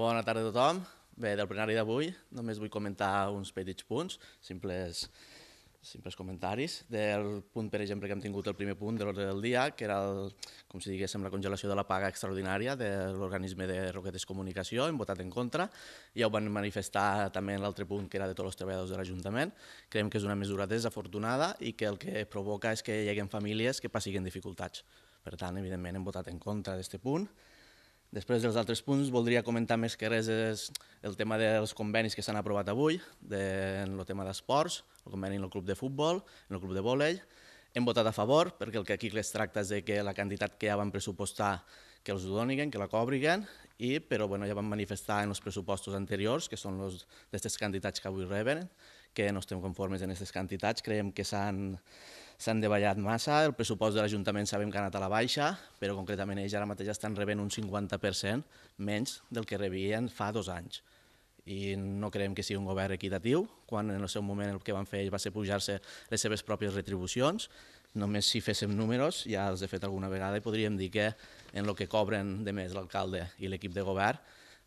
Bona tarda a tothom. Bé, del plenari d'avui només vull comentar uns petits punts, simples, simples comentaris, del punt, per exemple, que hem tingut el primer punt de l'ordre del dia, que era, el, com si diguéssim, la congelació de la paga extraordinària de l'organisme de Roquetes Comunicació, hem votat en contra, ja ho van manifestar també en l'altre punt, que era de tots els treballadors de l'Ajuntament. Creiem que és una mesura desafortunada i que el que provoca és que hi haguem famílies que passin dificultats. Per tant, evidentment, hem votat en contra d'aquest punt, Després dels altres punts, voldria comentar més que res és el tema dels convenis que s'han aprovat avui, de, en el tema d'esports, el conveni en el club de futbol, en el club de vòlei. Hem votat a favor, perquè el que aquí es tracta és de que la quantitat que ja van pressupostar que els donin, que la cobriguen, i, però bueno, ja van manifestar en els pressupostos anteriors, que són les d'aquestes quantitats que avui reben, que no estem conformes en aquestes quantitats, creiem que s'han s'han davallat massa, el pressupost de l'Ajuntament sabem que ha anat a la baixa, però concretament ells ara mateix estan rebent un 50% menys del que rebien fa dos anys. I no creiem que sigui un govern equitatiu, quan en el seu moment el que van fer ells va ser pujar-se les seves pròpies retribucions, només si féssim números, ja els he fet alguna vegada, i podríem dir que en el que cobren de més l'alcalde i l'equip de govern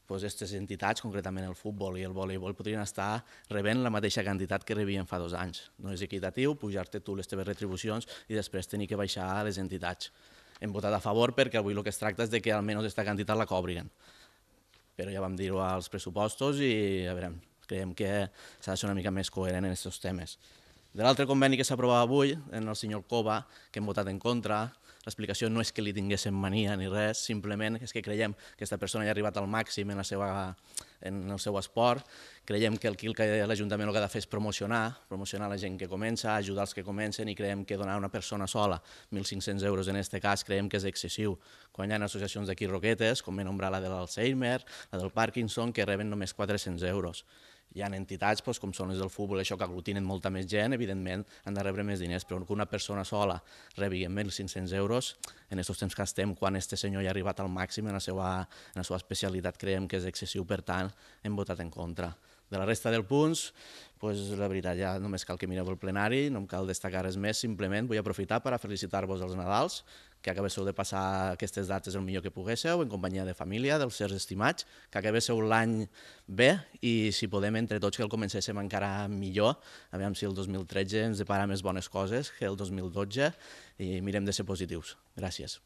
doncs aquestes entitats, concretament el futbol i el voleibol, podrien estar rebent la mateixa quantitat que rebien fa dos anys. No és equitatiu pujar-te tu les teves retribucions i després tenir que baixar a les entitats. Hem votat a favor perquè avui el que es tracta és de que almenys aquesta quantitat la cobriguen. Però ja vam dir-ho als pressupostos i a veure, creiem que s'ha de ser una mica més coherent en aquests temes. De l'altre conveni que s'aprova avui, en el senyor Cova, que hem votat en contra, L'explicació no és que li tinguéssim mania ni res, simplement és que creiem que aquesta persona ja ha arribat al màxim en, la seva, en el seu esport, creiem que el que l'Ajuntament el que ha de fer és promocionar, promocionar la gent que comença, ajudar els que comencen i creiem que donar a una persona sola 1.500 euros en aquest cas creiem que és excessiu. Quan hi ha associacions d'aquí roquetes, com he nombrat la de l'Alzheimer, la del Parkinson, que reben només 400 euros hi ha entitats doncs, com són les del futbol, això que aglutinen molta més gent, evidentment han de rebre més diners, però que una persona sola rebi 1.500 euros, en aquests temps que estem, quan este senyor ja ha arribat al màxim en la seva, en la seva especialitat, creiem que és excessiu, per tant, hem votat en contra. De la resta dels punts, doncs, la veritat, ja només cal que mireu el plenari, no em cal destacar res més, simplement vull aprofitar per a felicitar-vos els Nadals, que acabéssiu de passar aquestes dates el millor que poguésseu, en companyia de família, dels seus estimats, que acabéssiu l'any bé i si podem entre tots que el comencéssim encara millor, aviam si el 2013 ens depara més bones coses que el 2012 i mirem de ser positius. Gràcies.